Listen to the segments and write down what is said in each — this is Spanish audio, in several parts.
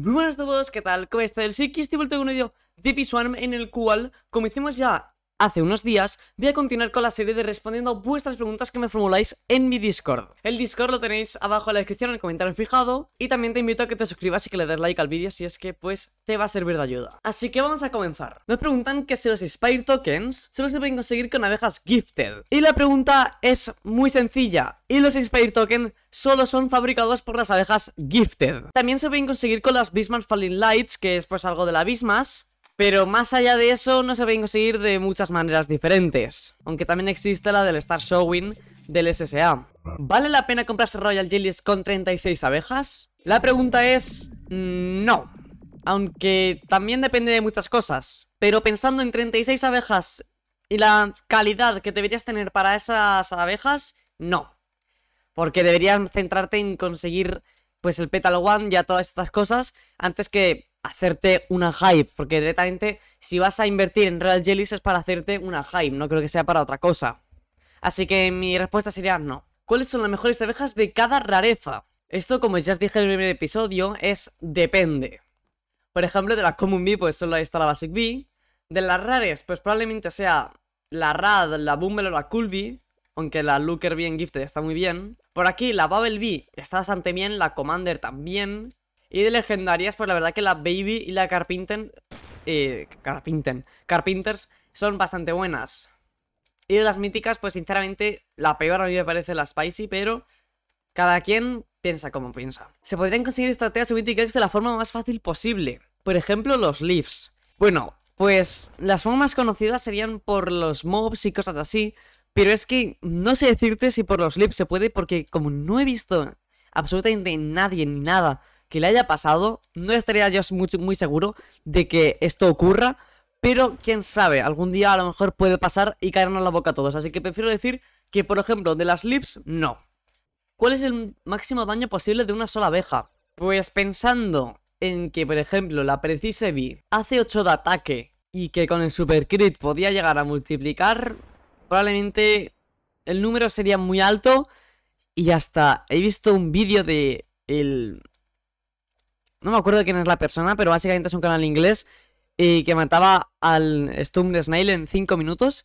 Muy buenas a todos, ¿qué tal? ¿Cómo estáis? Soy sí, estoy vuelto con un vídeo de Swarm en el cual, como hicimos ya hace unos días, voy a continuar con la serie de respondiendo vuestras preguntas que me formuláis en mi Discord. El Discord lo tenéis abajo en la descripción, en el comentario fijado, y también te invito a que te suscribas y que le des like al vídeo si es que, pues, te va a servir de ayuda. Así que vamos a comenzar. Nos preguntan que si los Inspire Tokens solo se pueden conseguir con abejas Gifted. Y la pregunta es muy sencilla, y los Inspire Tokens solo son fabricados por las abejas Gifted. También se pueden conseguir con las Bismarck Falling Lights, que es pues algo de la Bismas, pero más allá de eso, no se pueden conseguir de muchas maneras diferentes. Aunque también existe la del Star Showing del SSA. ¿Vale la pena comprarse Royal Jellies con 36 abejas? La pregunta es... Mm, no. Aunque también depende de muchas cosas. Pero pensando en 36 abejas y la calidad que deberías tener para esas abejas, no. Porque deberías centrarte en conseguir pues el Petal One y a todas estas cosas antes que hacerte una hype, porque directamente si vas a invertir en Real Jellies es para hacerte una hype, no creo que sea para otra cosa. Así que mi respuesta sería no. ¿Cuáles son las mejores abejas de cada rareza? Esto, como ya os dije en el primer episodio, es depende. Por ejemplo, de la Common Bee, pues solo está la Basic Bee. De las rares, pues probablemente sea la Rad, la Bumble o la Cool Bee. Aunque la Looker Bee en Gifted está muy bien. Por aquí, la Bubble Bee está bastante bien, la Commander también. Y de legendarias, pues la verdad que la Baby y la Carpinten... Eh, Carpinten. Carpinters son bastante buenas. Y de las míticas, pues sinceramente, la peor a mí me parece la Spicy, pero cada quien piensa como piensa. Se podrían conseguir estrategias míticas de la forma más fácil posible. Por ejemplo, los Leaves. Bueno, pues las formas conocidas serían por los mobs y cosas así, pero es que no sé decirte si por los leaves se puede porque como no he visto absolutamente nadie ni nada que le haya pasado. No estaría yo muy, seguro de que esto ocurra. Pero quién sabe, algún día a lo mejor puede pasar y caernos la boca a todos. Así que prefiero decir que, por ejemplo, de las lips, no. ¿Cuál es el máximo daño posible de una sola abeja? Pues pensando en que, por ejemplo, la Precise Bee hace 8 de ataque y que con el Super Crit podía llegar a multiplicar, probablemente el número sería muy alto y hasta he visto un vídeo de el no me acuerdo de quién es la persona, pero básicamente es un canal inglés y que mataba al Stum Snail en 5 minutos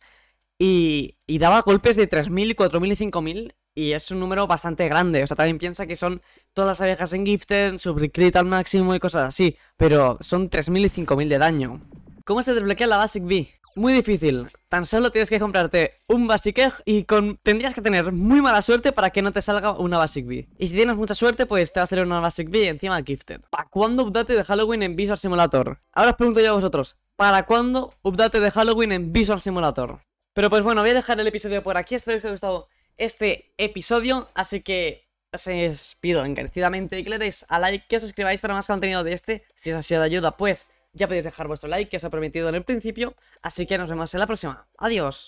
y, daba golpes de 3.000, 4.000 y 5.000 y es un número bastante grande. O sea, también piensa que son todas las abejas en Gifted, subcrit al máximo y cosas así, pero son 3.000 y 5.000 de daño. ¿Cómo se desbloquea la Basic B? Muy difícil. Tan solo tienes que comprarte un Basic Egg y con... tendrías que tener muy mala suerte para que no te salga una Basic B. Y si tienes mucha suerte, pues te va a salir una Basic B encima Gifted. ¿Para cuándo update de Halloween en Visual Simulator? Ahora os pregunto yo a vosotros. ¿Para cuándo update de Halloween en Visual Simulator? Pero pues bueno, voy a dejar el episodio por aquí. Espero que os haya gustado este episodio. Así que os pido encarecidamente que le deis a like, que os suscribáis para más contenido de este. Si os ha sido de ayuda, pues ya podéis dejar vuestro like que os he prometido en el principio, así que nos vemos en la próxima. Adiós.